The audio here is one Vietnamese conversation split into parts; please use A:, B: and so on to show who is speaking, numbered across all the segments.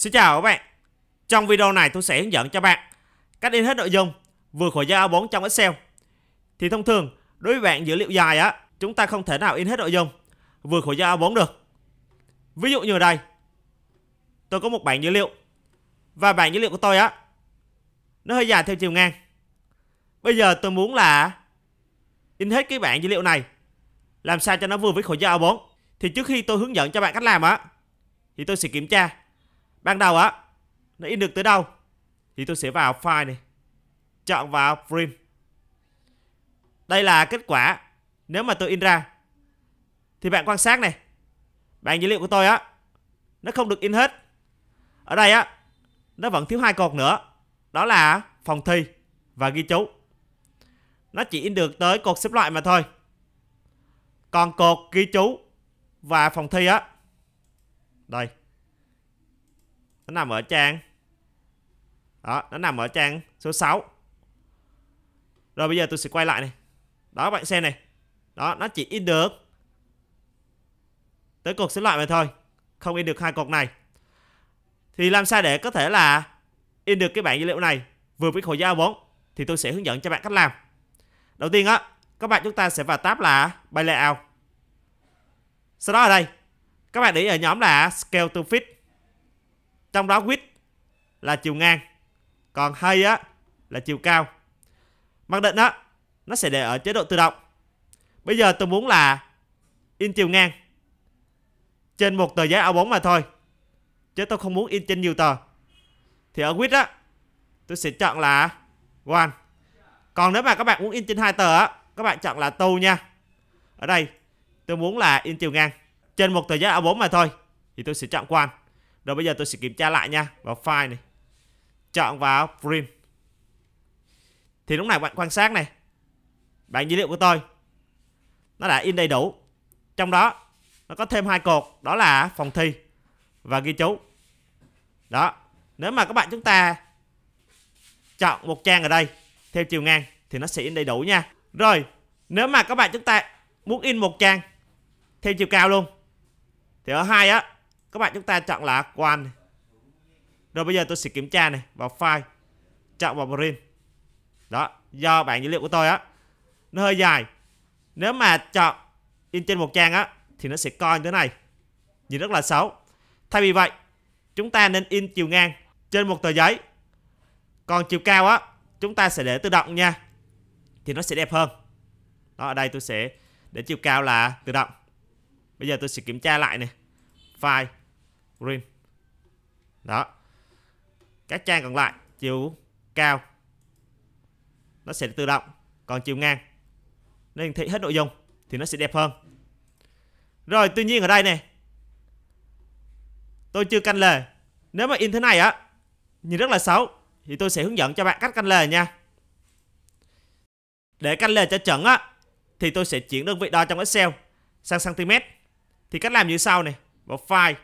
A: Xin chào các bạn Trong video này tôi sẽ hướng dẫn cho bạn cách in hết nội dung vừa khỏi ra A4 trong Excel Thì thông thường đối với bạn dữ liệu dài á chúng ta không thể nào in hết nội dung vừa khỏi ra A4 được Ví dụ như ở đây tôi có một bảng dữ liệu và bảng dữ liệu của tôi á nó hơi dài theo chiều ngang Bây giờ tôi muốn là in hết cái bảng dữ liệu này làm sao cho nó vừa với khổ ra A4 thì trước khi tôi hướng dẫn cho bạn cách làm á thì tôi sẽ kiểm tra ban đầu á Nó in được tới đâu Thì tôi sẽ vào file này Chọn vào frame Đây là kết quả Nếu mà tôi in ra Thì bạn quan sát này Bạn dữ liệu của tôi á Nó không được in hết Ở đây á Nó vẫn thiếu hai cột nữa Đó là phòng thi Và ghi chú Nó chỉ in được tới cột xếp loại mà thôi Còn cột ghi chú Và phòng thi á Đây nó nằm ở trang đó nó nằm ở trang số 6 rồi bây giờ tôi sẽ quay lại này đó bạn xem này đó nó chỉ in được tới cột xếp loại mà thôi không in được hai cột này thì làm sao để có thể là in được cái bảng dữ liệu này vừa với khối giao 4 thì tôi sẽ hướng dẫn cho bạn cách làm đầu tiên á các bạn chúng ta sẽ vào tab là bay layout sau đó ở đây các bạn để ở nhóm là scale to fit trong đó width là chiều ngang còn height á là chiều cao mặc định á nó sẽ để ở chế độ tự động bây giờ tôi muốn là in chiều ngang trên một tờ giấy A4 mà thôi chứ tôi không muốn in trên nhiều tờ thì ở width á tôi sẽ chọn là one còn nếu mà các bạn muốn in trên hai tờ á các bạn chọn là tu nha ở đây tôi muốn là in chiều ngang trên một tờ giấy A4 mà thôi thì tôi sẽ chọn one rồi bây giờ tôi sẽ kiểm tra lại nha vào file này chọn vào print thì lúc này bạn quan sát này bản dữ liệu của tôi nó đã in đầy đủ trong đó nó có thêm hai cột đó là phòng thi và ghi chú đó nếu mà các bạn chúng ta chọn một trang ở đây theo chiều ngang thì nó sẽ in đầy đủ nha rồi nếu mà các bạn chúng ta muốn in một trang theo chiều cao luôn thì ở hai á các bạn chúng ta chọn là quan rồi bây giờ tôi sẽ kiểm tra này vào file chọn vào print đó do bảng dữ liệu của tôi á nó hơi dài nếu mà chọn in trên một trang á thì nó sẽ coi như thế này nhìn rất là xấu thay vì vậy chúng ta nên in chiều ngang trên một tờ giấy còn chiều cao á chúng ta sẽ để tự động nha thì nó sẽ đẹp hơn đó ở đây tôi sẽ để chiều cao là tự động bây giờ tôi sẽ kiểm tra lại này file green đó các trang còn lại chiều cao nó sẽ tự động còn chiều ngang nên thị hết nội dung thì nó sẽ đẹp hơn rồi tuy nhiên ở đây nè tôi chưa canh lề nếu mà in thế này á nhìn rất là xấu thì tôi sẽ hướng dẫn cho bạn cách canh lề nha để canh lề cho chuẩn á thì tôi sẽ chuyển đơn vị đo trong Excel sang cm thì cách làm như sau này vào file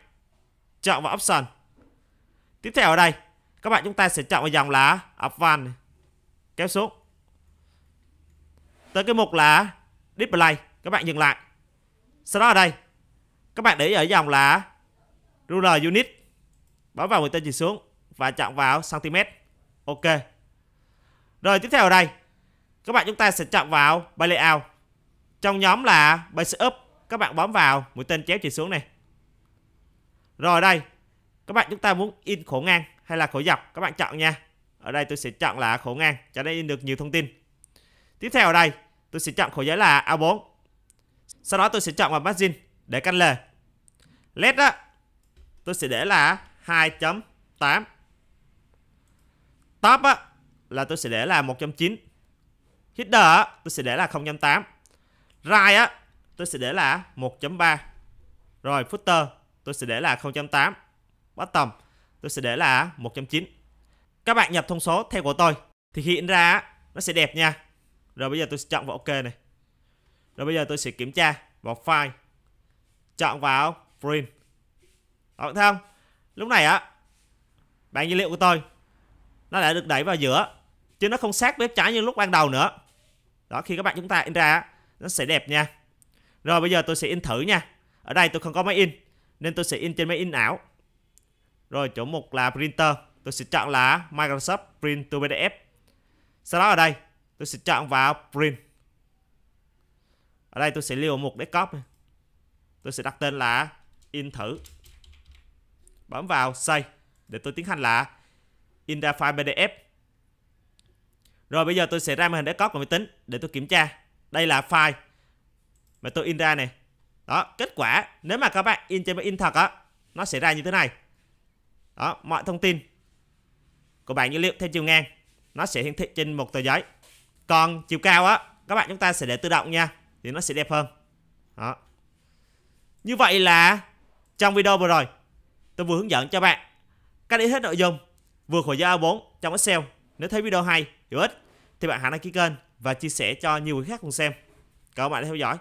A: chọn vào option tiếp theo ở đây các bạn chúng ta sẽ chọn vào dòng là advanced kéo xuống tới cái mục là display các bạn dừng lại sau đó ở đây các bạn để ở dòng là ruler unit bấm vào mũi tên chỉ xuống và chọn vào cm ok rồi tiếp theo ở đây các bạn chúng ta sẽ chọn vào bay layout trong nhóm là basic up các bạn bấm vào mũi tên chéo chỉ xuống này rồi đây, các bạn chúng ta muốn in khổ ngang hay là khổ dọc, các bạn chọn nha. Ở đây tôi sẽ chọn là khổ ngang, cho nên in được nhiều thông tin. Tiếp theo ở đây, tôi sẽ chọn khổ giấy là A4. Sau đó tôi sẽ chọn vào margin để căn lề. LED đó, tôi sẽ để là 2.8. Top á, là tôi sẽ để là 1.9. Header á, tôi sẽ để là 0.8. Rai á, tôi sẽ để là 1.3. Rồi footer tôi sẽ để là 0.8 bát tầm tôi sẽ để là 1.9 các bạn nhập thông số theo của tôi thì khi in ra nó sẽ đẹp nha rồi bây giờ tôi sẽ chọn vào ok này rồi bây giờ tôi sẽ kiểm tra vào file chọn vào print đó, thấy không lúc này á bảng dữ liệu của tôi nó đã được đẩy vào giữa chứ nó không sát bếp trái như lúc ban đầu nữa đó khi các bạn chúng ta in ra nó sẽ đẹp nha rồi bây giờ tôi sẽ in thử nha ở đây tôi không có máy in nên tôi sẽ in trên máy in ảo rồi chỗ mục là printer tôi sẽ chọn là Microsoft Print to PDF sau đó ở đây tôi sẽ chọn vào print ở đây tôi sẽ lưu mục desktop này. tôi sẽ đặt tên là in thử bấm vào save để tôi tiến hành là in ra file PDF rồi bây giờ tôi sẽ ra màn hình desktop của máy tính để tôi kiểm tra đây là file mà tôi in ra này đó kết quả nếu mà các bạn in trên máy in thật á nó sẽ ra như thế này đó mọi thông tin của bảng dữ liệu theo chiều ngang nó sẽ hiển thị trên một tờ giấy còn chiều cao á các bạn chúng ta sẽ để tự động nha thì nó sẽ đẹp hơn đó như vậy là trong video vừa rồi tôi vừa hướng dẫn cho bạn cách đi hết nội dung vừa khổ ra 4 trong Excel nếu thấy video hay hữu ích thì bạn hãy đăng ký kênh và chia sẻ cho nhiều người khác cùng xem cảm ơn bạn đã theo dõi